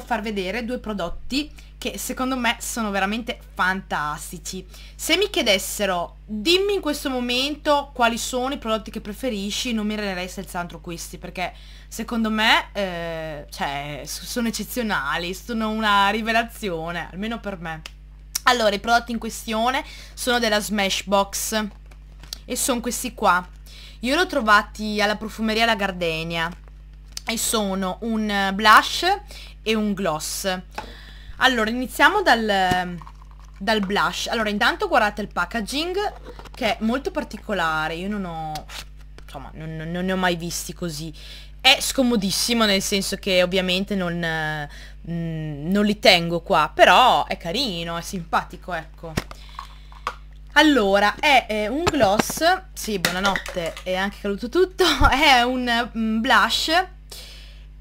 far vedere due prodotti che secondo me sono veramente fantastici. Se mi chiedessero dimmi in questo momento quali sono i prodotti che preferisci, non mi renerei senz'altro questi perché secondo me eh, cioè, sono eccezionali, sono una rivelazione, almeno per me. Allora, i prodotti in questione sono della Smashbox e sono questi qua. Io li ho trovati alla profumeria La Gardenia e sono un eh, blush e un gloss. Allora, iniziamo dal, ehm, dal blush. Allora, intanto guardate il packaging che è molto particolare. Io non ho... insomma, non, non ne ho mai visti così. È scomodissimo nel senso che ovviamente non, mh, eh, mm, non li tengo qua, però è carino, è simpatico, ecco. Allora, è, è un gloss, sì, buonanotte, è anche caduto tutto, è un mm, blush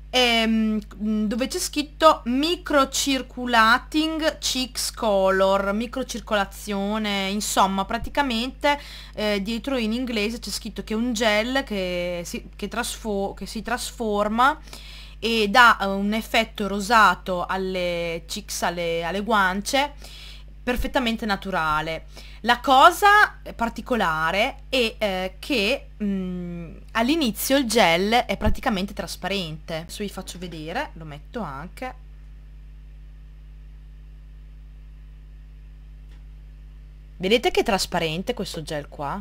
ehm, dove c'è scritto microcirculating cheeks color, microcircolazione, insomma praticamente eh, dietro in inglese c'è scritto che è un gel che si, che che si trasforma e dà eh, un effetto rosato alle cheeks, alle, alle guance perfettamente naturale. La cosa particolare è eh, che mm, all'inizio il gel è praticamente trasparente. Adesso vi faccio vedere, lo metto anche. Vedete che è trasparente questo gel qua?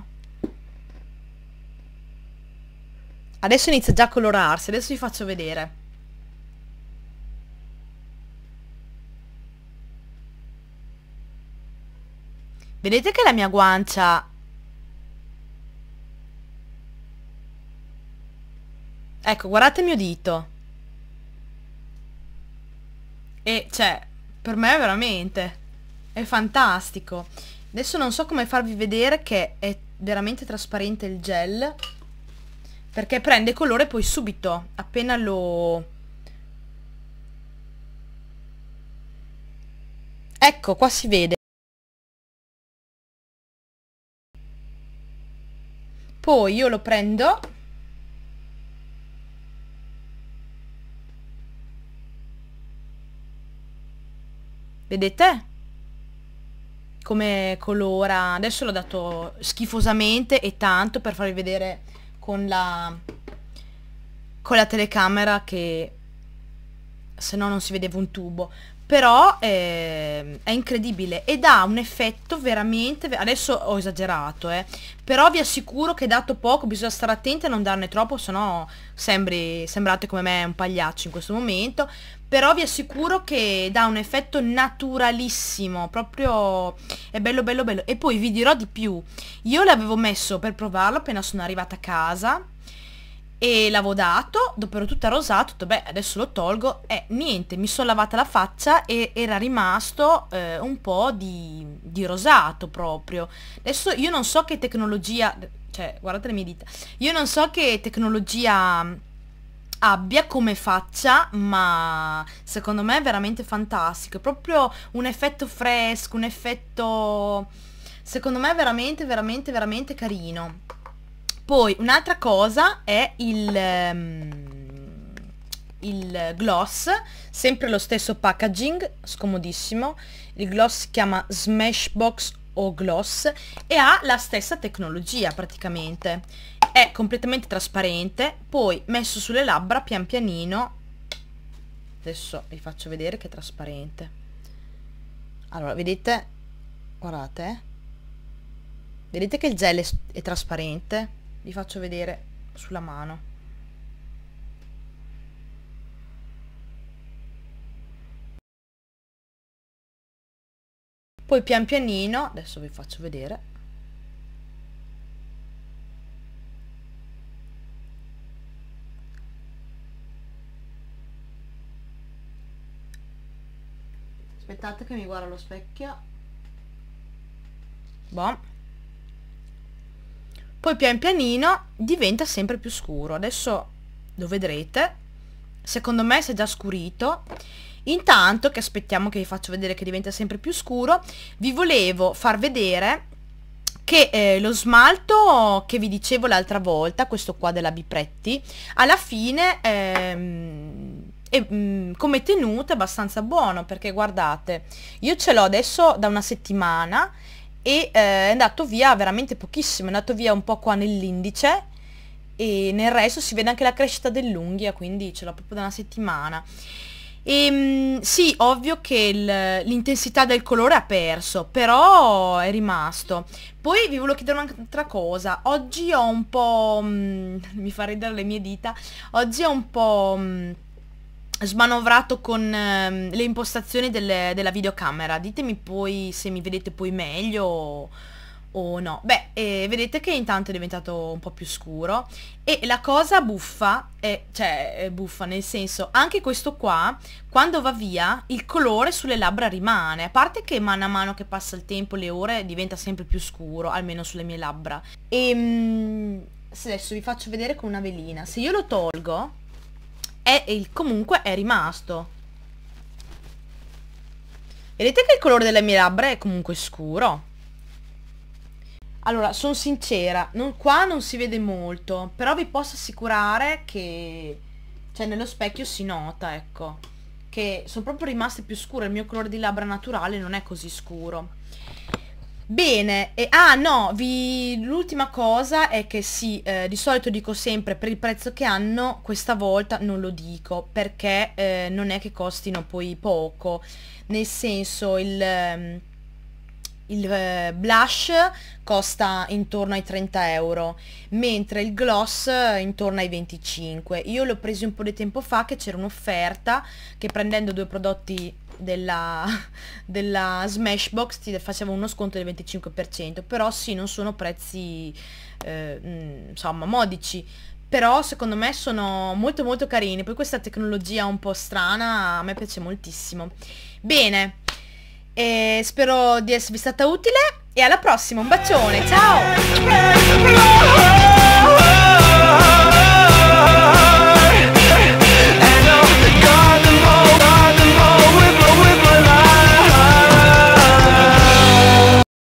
Adesso inizia già a colorarsi, adesso vi faccio vedere. Vedete che la mia guancia... Ecco, guardate il mio dito. E, cioè, per me è veramente... È fantastico. Adesso non so come farvi vedere che è veramente trasparente il gel. Perché prende colore poi subito, appena lo... Ecco, qua si vede. poi io lo prendo vedete come colora adesso l'ho dato schifosamente e tanto per farvi vedere con la con la telecamera che se no non si vedeva un tubo però eh, è incredibile ed ha un effetto veramente, adesso ho esagerato, eh, però vi assicuro che dato poco bisogna stare attenti a non darne troppo, sennò sembri, sembrate come me un pagliaccio in questo momento, però vi assicuro che dà un effetto naturalissimo, proprio è bello bello bello. E poi vi dirò di più, io l'avevo messo per provarlo appena sono arrivata a casa e l'avevo dato, dopo ero tutta rosata, ho detto beh adesso lo tolgo e eh, niente, mi sono lavata la faccia e era rimasto eh, un po' di, di, rosato proprio. Adesso io non so che tecnologia, cioè guardate le mie dita, io non so che tecnologia mm, abbia come faccia ma secondo me è veramente fantastico, è proprio un effetto fresco, un effetto secondo me veramente veramente veramente carino. Poi un'altra cosa è il, um, il gloss, sempre lo stesso packaging, scomodissimo. Il gloss si chiama Smashbox o gloss e ha la stessa tecnologia praticamente. È completamente trasparente, poi messo sulle labbra pian pianino. Adesso vi faccio vedere che è trasparente. Allora, vedete? Guardate. Eh. Vedete che il gel è, è trasparente? vi faccio vedere sulla mano poi pian pianino adesso vi faccio vedere aspettate che mi guarda lo specchio boh poi pian pianino diventa sempre più scuro. Adesso lo vedrete. Secondo me si è già scurito. Intanto che aspettiamo che vi faccio vedere che diventa sempre più scuro, vi volevo far vedere che eh, lo smalto che vi dicevo l'altra volta, questo qua della Bipretti, alla fine ehm, è, mh, mm, come tenuta è abbastanza buono perché guardate, io ce l'ho adesso da una settimana e eh, è andato via veramente pochissimo, è andato via un po' qua nell'indice e nel resto si vede anche la crescita dell'unghia, quindi ce l'ho proprio da una settimana. E, ehm, sì, ovvio che l'intensità del colore ha perso, però è rimasto. Poi vi volevo chiedere un'altra cosa. Oggi ho un po'... Mh, mm, mi fa ridere le mie dita. Oggi ho un po'... Mh, mm, smanovrato con ehm, le impostazioni delle, della videocamera. Ditemi poi se mi vedete poi meglio o, o no. Beh, eh, vedete che intanto è diventato un po' più scuro. E la cosa buffa, è, cioè è buffa nel senso, anche questo qua, quando va via, il colore sulle labbra rimane. A parte che mano a mano che passa il tempo, le ore, diventa sempre più scuro, almeno sulle mie labbra. E... Ehm, Mh, adesso vi faccio vedere con una velina. Se io lo tolgo, è il comunque è rimasto. Vedete che il colore delle mie labbra è comunque scuro. Allora, sono sincera, non, qua non si vede molto, però vi posso assicurare che, cioè nello specchio si nota, ecco, che sono proprio rimaste più scure, il mio colore di labbra naturale non è così scuro. Bene, e, ah no, l'ultima cosa è che sì, eh, di solito dico sempre per il prezzo che hanno, questa volta non lo dico perché eh, non è che costino poi poco, nel senso il, ehm, il eh, blush costa intorno ai 30 euro, mentre il gloss eh, intorno ai 25. Io l'ho preso un po' di tempo fa che c'era un'offerta che prendendo due prodotti della, della Smashbox ti faceva uno sconto del 25%, però sì, non sono prezzi eh, mm, insomma modici, però secondo me sono molto molto carini, poi questa tecnologia un po' strana a me piace moltissimo. Bene, eh, spero di esservi stata utile e alla prossima, un bacione, ciao!